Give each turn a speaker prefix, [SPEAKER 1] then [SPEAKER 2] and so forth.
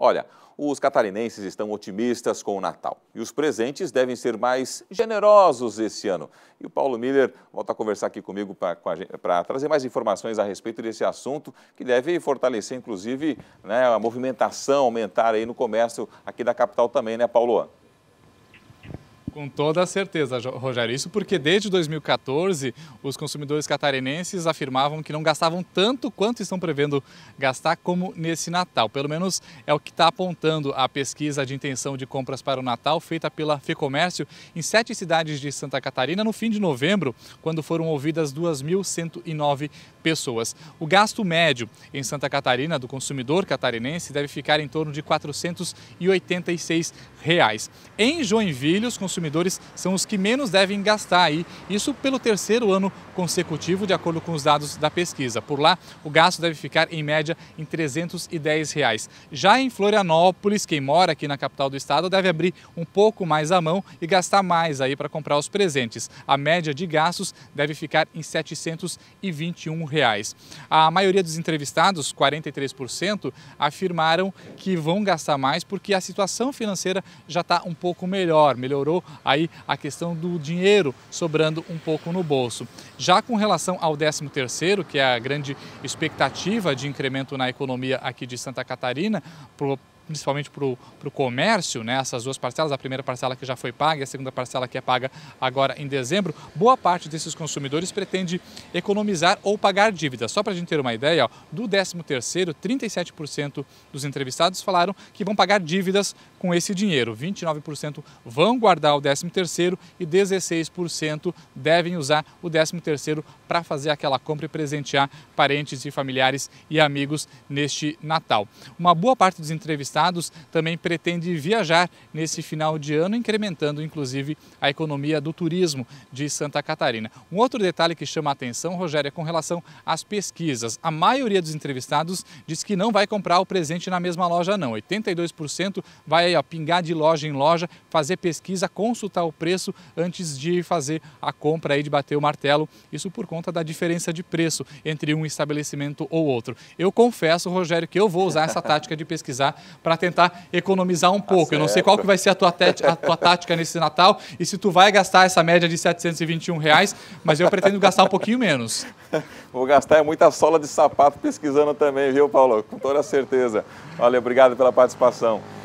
[SPEAKER 1] Olha, os catarinenses estão otimistas com o Natal e os presentes devem ser mais generosos esse ano. E o Paulo Miller volta a conversar aqui comigo para trazer mais informações a respeito desse assunto que deve fortalecer, inclusive, né, a movimentação aumentar aí no comércio aqui da capital também, né, Paulo?
[SPEAKER 2] Com toda certeza, Rogério. Isso porque desde 2014 os consumidores catarinenses afirmavam que não gastavam tanto quanto estão prevendo gastar como nesse Natal. Pelo menos é o que está apontando a pesquisa de intenção de compras para o Natal feita pela FEComércio em sete cidades de Santa Catarina no fim de novembro, quando foram ouvidas 2.109 pessoas. O gasto médio em Santa Catarina do consumidor catarinense deve ficar em torno de R$ 486. Reais. Em Joinville, os consumidores consumidores são os que menos devem gastar aí. Isso pelo terceiro ano consecutivo, de acordo com os dados da pesquisa. Por lá, o gasto deve ficar em média em 310 reais. Já em Florianópolis, quem mora aqui na capital do estado deve abrir um pouco mais a mão e gastar mais aí para comprar os presentes. A média de gastos deve ficar em 721 reais. A maioria dos entrevistados, 43%, afirmaram que vão gastar mais porque a situação financeira já está um pouco melhor, melhorou aí a questão do dinheiro sobrando um pouco no bolso. Já com relação ao 13º, que é a grande expectativa de incremento na economia aqui de Santa Catarina, principalmente para o comércio, né, essas duas parcelas, a primeira parcela que já foi paga e a segunda parcela que é paga agora em dezembro, boa parte desses consumidores pretende economizar ou pagar dívidas. Só para a gente ter uma ideia, ó, do 13º, 37% dos entrevistados falaram que vão pagar dívidas com esse dinheiro, 29% vão guardar o 13º e 16% devem usar o 13º para fazer aquela compra e presentear parentes e familiares e amigos neste Natal. Uma boa parte dos entrevistados estados também pretende viajar nesse final de ano, incrementando inclusive a economia do turismo de Santa Catarina. Um outro detalhe que chama a atenção, Rogério, é com relação às pesquisas. A maioria dos entrevistados diz que não vai comprar o presente na mesma loja, não. 82% vai ó, pingar de loja em loja, fazer pesquisa, consultar o preço antes de fazer a compra aí, de bater o martelo. Isso por conta da diferença de preço entre um estabelecimento ou outro. Eu confesso, Rogério, que eu vou usar essa tática de pesquisar para tentar economizar um tá pouco. Eu não sei qual que vai ser a tua, a tua tática nesse Natal e se tu vai gastar essa média de 721 reais, mas eu pretendo gastar um pouquinho menos.
[SPEAKER 1] Vou gastar muita sola de sapato pesquisando também, viu, Paulo? Com toda certeza. Olha, obrigado pela participação.